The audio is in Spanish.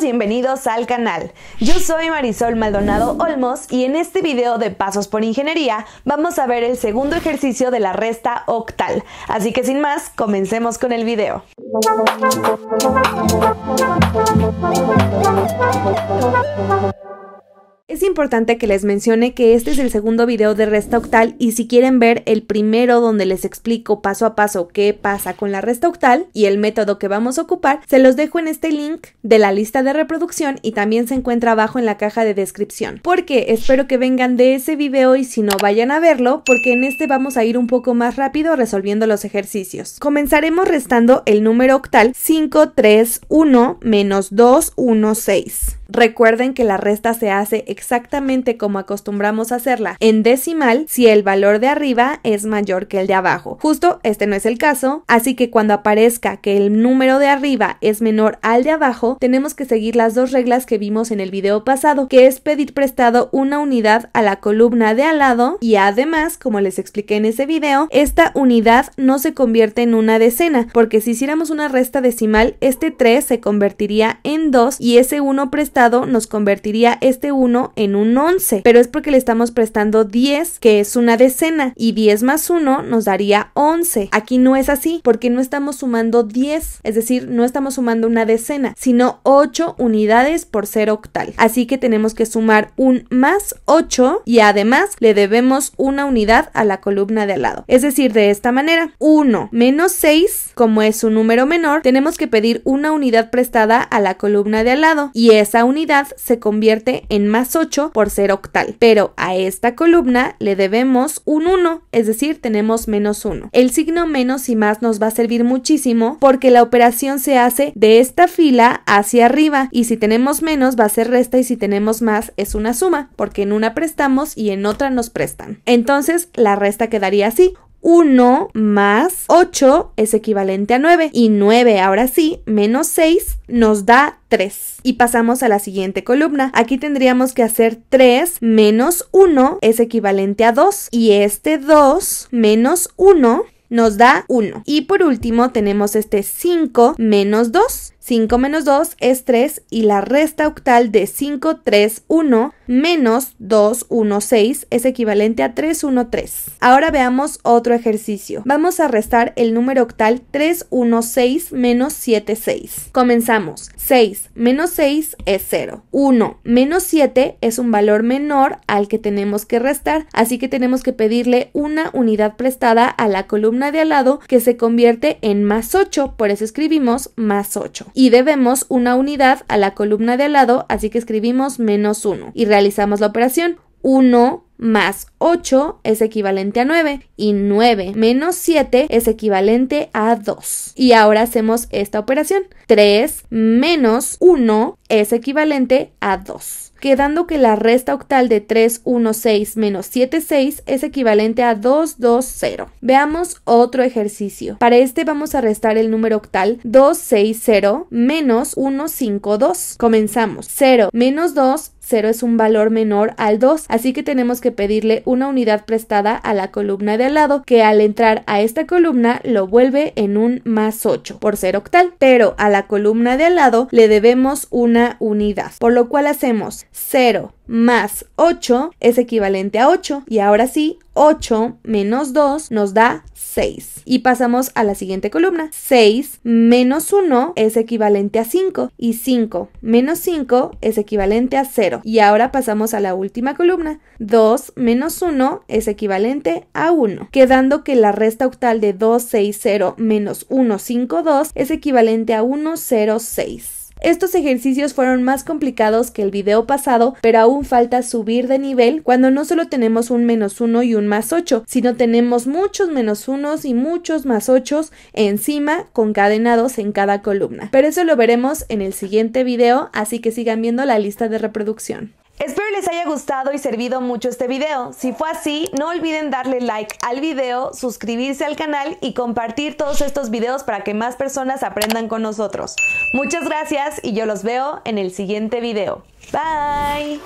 bienvenidos al canal. Yo soy Marisol Maldonado Olmos y en este video de Pasos por Ingeniería vamos a ver el segundo ejercicio de la resta octal. Así que sin más, comencemos con el video. Es importante que les mencione que este es el segundo video de resta octal y si quieren ver el primero donde les explico paso a paso qué pasa con la resta octal y el método que vamos a ocupar, se los dejo en este link de la lista de reproducción y también se encuentra abajo en la caja de descripción. Porque espero que vengan de ese video y si no vayan a verlo, porque en este vamos a ir un poco más rápido resolviendo los ejercicios. Comenzaremos restando el número octal 531 menos 216. Recuerden que la resta se hace exactamente como acostumbramos a hacerla, en decimal si el valor de arriba es mayor que el de abajo. Justo este no es el caso, así que cuando aparezca que el número de arriba es menor al de abajo, tenemos que seguir las dos reglas que vimos en el video pasado, que es pedir prestado una unidad a la columna de al lado y además, como les expliqué en ese video, esta unidad no se convierte en una decena, porque si hiciéramos una resta decimal, este 3 se convertiría en 2 y ese 1 prestado nos convertiría este 1 en un 11, pero es porque le estamos prestando 10, que es una decena, y 10 más 1 nos daría 11. Aquí no es así, porque no estamos sumando 10, es decir, no estamos sumando una decena, sino 8 unidades por ser octal. Así que tenemos que sumar un más 8 y además le debemos una unidad a la columna de al lado. Es decir, de esta manera, 1 menos 6, como es un número menor, tenemos que pedir una unidad prestada a la columna de al lado y esa unidad se convierte en más 8 por ser octal, pero a esta columna le debemos un 1, es decir, tenemos menos 1. El signo menos y más nos va a servir muchísimo porque la operación se hace de esta fila hacia arriba y si tenemos menos va a ser resta y si tenemos más es una suma, porque en una prestamos y en otra nos prestan. Entonces la resta quedaría así, 1 más 8 es equivalente a 9. Y 9, ahora sí, menos 6 nos da 3. Y pasamos a la siguiente columna. Aquí tendríamos que hacer 3 menos 1 es equivalente a 2. Y este 2 menos 1 nos da 1. Y por último tenemos este 5 menos 2 5 menos 2 es 3 y la resta octal de 5, 3, 1 menos 2, 1, 6 es equivalente a 3, 1, 3. Ahora veamos otro ejercicio. Vamos a restar el número octal 3, 1, 6 menos 7, 6. Comenzamos. 6 menos 6 es 0. 1 menos 7 es un valor menor al que tenemos que restar, así que tenemos que pedirle una unidad prestada a la columna de al lado que se convierte en más 8, por eso escribimos más 8 y debemos una unidad a la columna de al lado, así que escribimos menos 1 y realizamos la operación. 1 más 8 es equivalente a 9 y 9 menos 7 es equivalente a 2. Y ahora hacemos esta operación. 3 menos 1 es equivalente a 2, quedando que la resta octal de 3, 1, 6 menos 7, 6 es equivalente a 2, 2, 0. Veamos otro ejercicio. Para este vamos a restar el número octal 2, 6, 0 menos 1, 5, 2. Comenzamos. 0 menos 2 0 es un valor menor al 2, así que tenemos que pedirle una unidad prestada a la columna de al lado, que al entrar a esta columna lo vuelve en un más 8 por 0 octal, pero a la columna de al lado le debemos una unidad, por lo cual hacemos 0 más 8 es equivalente a 8. Y ahora sí, 8 menos 2 nos da 6. Y pasamos a la siguiente columna. 6 menos 1 es equivalente a 5 y 5 menos 5 es equivalente a 0. Y ahora pasamos a la última columna. 2 menos 1 es equivalente a 1, quedando que la resta octal de 2, 6, 0 menos 1, 5, 2 es equivalente a 1, 0, 6. Estos ejercicios fueron más complicados que el video pasado, pero aún falta subir de nivel cuando no solo tenemos un menos 1 y un más 8, sino tenemos muchos menos unos y muchos más 8 encima concadenados en cada columna. Pero eso lo veremos en el siguiente video, así que sigan viendo la lista de reproducción. Espero les haya gustado y servido mucho este video. Si fue así, no olviden darle like al video, suscribirse al canal y compartir todos estos videos para que más personas aprendan con nosotros. Muchas gracias y yo los veo en el siguiente video. Bye.